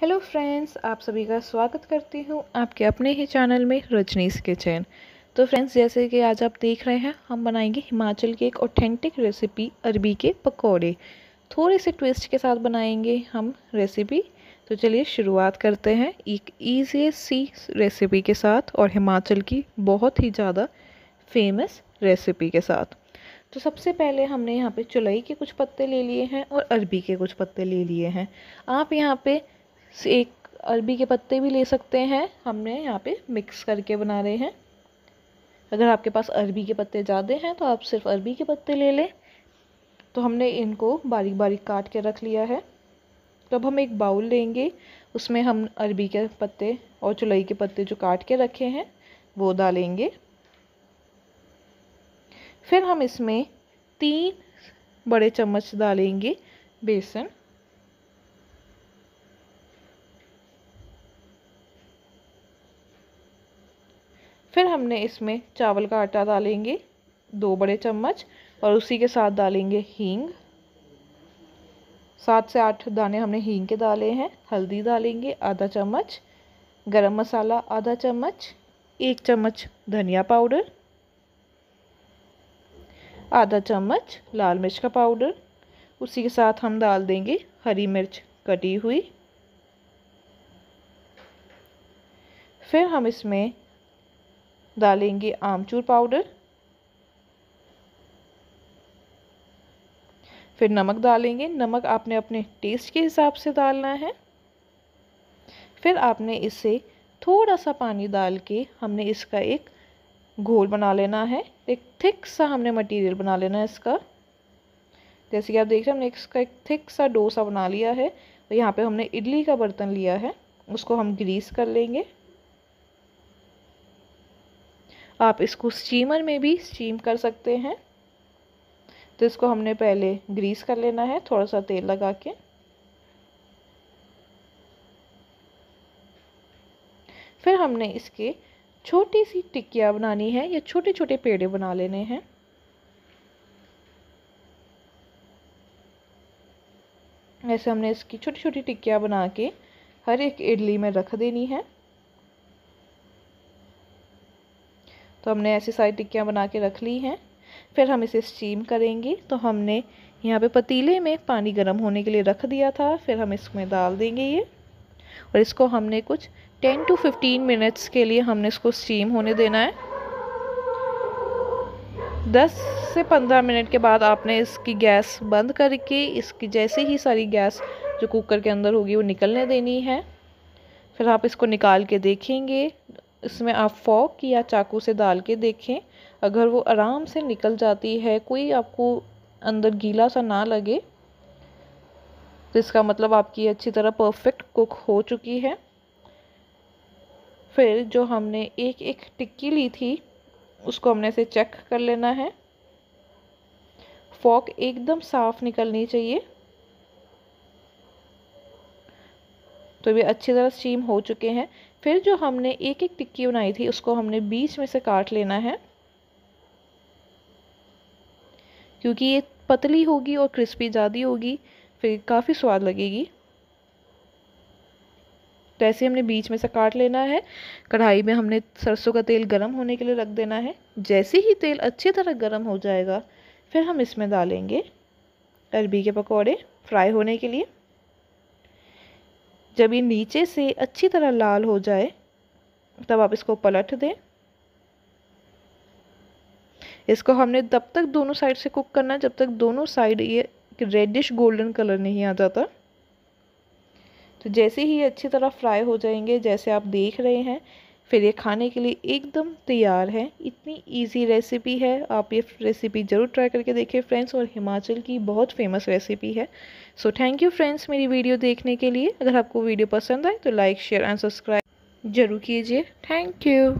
hello friends आप सभी का स्वागत करती हूँ आपके अपने ही चैनल में रजनीस किचन तो फ्रेंड्स जैसे कि आज आप देख रहे हैं हम बनाएंगे हिमाचल की एक ऑथेंटिक रेसिपी अरबी के पकौड़े थोड़े से ट्विस्ट के साथ बनाएंगे हम रेसिपी तो चलिए शुरुआत करते हैं एक ईजी सी रेसिपी के साथ और हिमाचल की बहुत ही ज़्यादा फेमस रेसिपी के साथ तो सबसे पहले हमने यहाँ पे चुलई के कुछ पत्ते ले लिए हैं और अरबी के कुछ पत्ते ले लिए हैं आप यहाँ पे एक अरबी के पत्ते भी ले सकते हैं हमने यहाँ पे मिक्स करके बना रहे हैं अगर आपके पास अरबी के पत्ते ज़्यादा हैं तो आप सिर्फ अरबी के पत्ते ले लें तो हमने इनको बारीक बारीक काट के रख लिया है तो अब हम एक बाउल लेंगे उसमें हम अरबी के पत्ते और चुलई के पत्ते जो काट के रखे हैं वो डालेंगे फिर हम इसमें तीन बड़े चम्मच डालेंगे बेसन फिर हमने इसमें चावल का आटा डालेंगे दो बड़े चम्मच और उसी के साथ डालेंगे हींग सात से आठ दाने हमने हींग के डाले हैं हल्दी डालेंगे आधा चम्मच गरम मसाला आधा चम्मच एक चम्मच धनिया पाउडर आधा चम्मच लाल मिर्च का पाउडर उसी के साथ हम डाल देंगे हरी मिर्च कटी हुई फिर हम इसमें डालेंगे आमचूर पाउडर फिर नमक डालेंगे नमक आपने अपने टेस्ट के हिसाब से डालना है फिर आपने इसे थोड़ा सा पानी डाल के हमने इसका एक घोल बना लेना है एक थिक सा हमने मटेरियल बना लेना है इसका जैसे कि आप देख रहे हैं हमने इसका एक थिक सा डोसा बना लिया है और यहाँ पे हमने इडली का बर्तन लिया है उसको हम ग्रीस कर लेंगे आप इसको स्टीमर में भी स्टीम कर सकते हैं तो इसको हमने पहले ग्रीस कर लेना है थोड़ा सा तेल लगा के फिर हमने इसके छोटी सी टिक्किया बनानी है या छोटे छोटे पेड़े बना लेने हैं ऐसे हमने इसकी छोटी छोटी टिक्किया बना के हर एक इडली में रख देनी है तो हमने ऐसी सारी टिक्कियाँ बना के रख ली हैं फिर हम इसे स्टीम करेंगे तो हमने यहाँ पे पतीले में पानी गर्म होने के लिए रख दिया था फिर हम इसमें डाल देंगे ये और इसको हमने कुछ टेन टू फिफ्टीन मिनट्स के लिए हमने इसको स्टीम होने देना है दस से पंद्रह मिनट के बाद आपने इसकी गैस बंद करके इसकी जैसे ही सारी गैस जो कुकर के अंदर होगी वो निकलने देनी है फिर आप इसको निकाल के देखेंगे इसमें आप फॉक या चाकू से डाल के देखें अगर वो आराम से निकल जाती है कोई आपको अंदर गीला सा ना लगे तो इसका मतलब आपकी अच्छी तरह परफेक्ट कुक हो चुकी है फिर जो हमने एक एक टिक्की ली थी उसको हमने से चेक कर लेना है फॉक एकदम साफ निकलनी चाहिए तो ये अच्छी तरह स्टीम हो चुके हैं फिर जो हमने एक एक टिक्की बनाई थी उसको हमने बीच में से काट लेना है क्योंकि ये पतली होगी और क्रिस्पी ज़्यादा होगी फिर काफ़ी स्वाद लगेगी तो ऐसे हमने बीच में से काट लेना है कढ़ाई में हमने सरसों का तेल गर्म होने के लिए रख देना है जैसे ही तेल अच्छी तरह गर्म हो जाएगा फिर हम इसमें डालेंगे अरबी के पकौड़े फ्राई होने के लिए जब ये नीचे से अच्छी तरह लाल हो जाए तब आप इसको पलट दें इसको हमने तब तक दोनों साइड से कुक करना है जब तक दोनों साइड ये रेडिश गोल्डन कलर नहीं आ जाता तो जैसे ही अच्छी तरह फ्राई हो जाएंगे जैसे आप देख रहे हैं फिर ये खाने के लिए एकदम तैयार है इतनी इजी रेसिपी है आप ये रेसिपी ज़रूर ट्राई करके देखें फ्रेंड्स और हिमाचल की बहुत फेमस रेसिपी है सो थैंक यू फ्रेंड्स मेरी वीडियो देखने के लिए अगर आपको वीडियो पसंद आए तो लाइक शेयर एंड सब्सक्राइब जरूर कीजिए थैंक यू